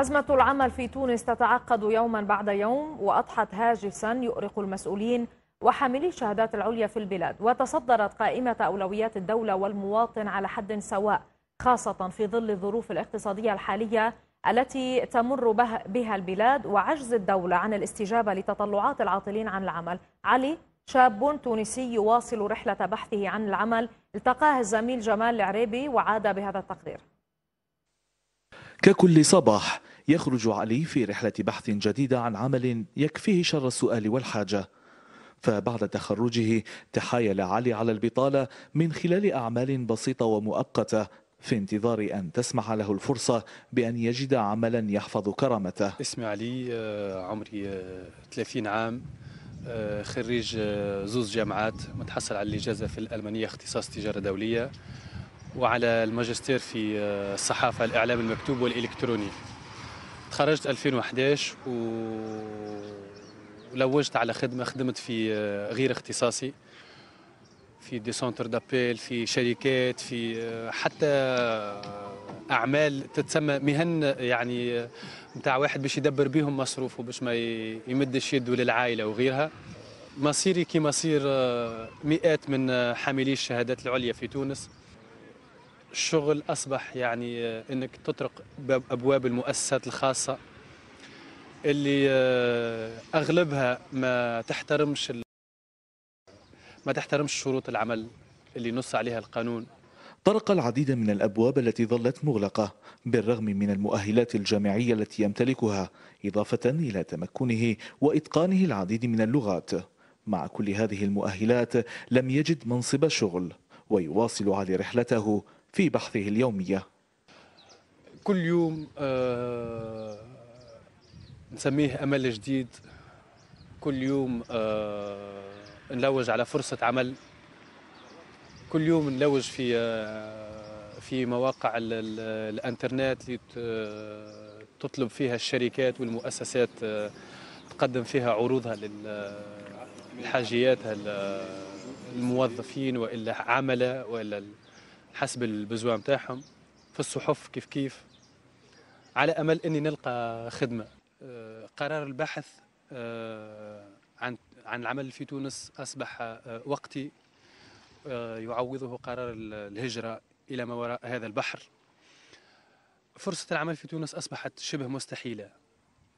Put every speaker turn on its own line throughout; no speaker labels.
أزمة العمل في تونس تتعقد يوما بعد يوم وأضحت هاجسا يؤرق المسؤولين وحاملي الشهادات العليا في البلاد وتصدرت قائمة أولويات الدولة والمواطن على حد سواء خاصة في ظل الظروف الاقتصادية الحالية التي تمر بها البلاد وعجز الدولة عن الاستجابة لتطلعات العاطلين عن العمل علي شاب تونسي يواصل رحلة بحثه عن العمل التقاه الزميل جمال العريبي وعاد بهذا التقرير
ككل صباح يخرج علي في رحلة بحث جديدة عن عمل يكفيه شر السؤال والحاجة فبعد تخرجه تحايل علي على البطالة من خلال أعمال بسيطة ومؤقتة في انتظار أن تسمح له الفرصة بأن يجد عملا يحفظ كرامته
اسمي علي آه، عمري 30 آه، عام آه، خريج زوز جامعات متحصل على الإجازة في الألمانية اختصاص تجارة دولية وعلى الماجستير في الصحافة الإعلام المكتوب والإلكتروني تخرجت 2011 ولوجت على خدمه خدمت في آه، غير اختصاصي في دي سونتر دابيل في شركات في آه، حتى آه، اعمال تتسمى مهن يعني نتاع واحد باش يدبر بيهم مصروف باش ما يمدش يده للعائله وغيرها مصيري كمصير مئات من حاملي الشهادات العليا في تونس الشغل أصبح يعني آه، أنك تطرق أبواب المؤسسات الخاصة اللي آه، أغلبها ما تحترمش ما تحترمش شروط العمل اللي نص عليها القانون
طرق العديد من الأبواب التي ظلت مغلقة بالرغم من المؤهلات الجامعية التي يمتلكها إضافة إلى تمكنه وإتقانه العديد من اللغات مع كل هذه المؤهلات لم يجد منصب شغل ويواصل علي رحلته في بحثه اليومية
كل يوم آه نسميه أمل جديد كل يوم آه نلوج على فرصة عمل كل يوم نلوج في آه في مواقع الانترنت اللي آه، تطلب فيها الشركات والمؤسسات آه، تقدم فيها عروضها آه، لحاجياتها الموظفين والا عمله والا حسب البزوا نتاعهم في الصحف كيف كيف على امل اني نلقى خدمه آه، قرار البحث آه، عن عن العمل في تونس اصبح آه، وقتي يعوضه قرار الهجره الى ما وراء هذا البحر فرصه العمل في تونس اصبحت شبه مستحيله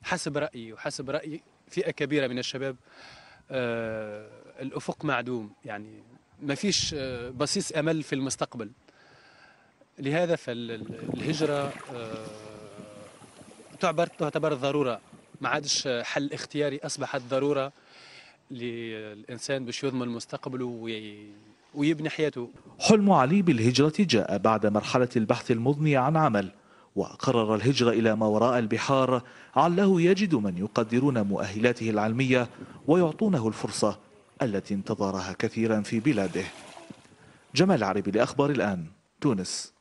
حسب رايي وحسب راي فئه كبيره من الشباب الافق معدوم يعني ما فيش آه، بصيص امل في المستقبل لهذا فالهجره آه، تعتبر تعتبر ضروره ما عادش حل اختياري اصبحت ضروره للانسان باش يضمن مستقبله وي... ويبني حياته
حلم علي بالهجره جاء بعد مرحله البحث المضني عن عمل وقرر الهجرة إلى ما وراء البحار علّه يجد من يقدرون مؤهلاته العلمية ويعطونه الفرصة التي انتظرها كثيرا في بلاده جمال عربي لأخبار الآن تونس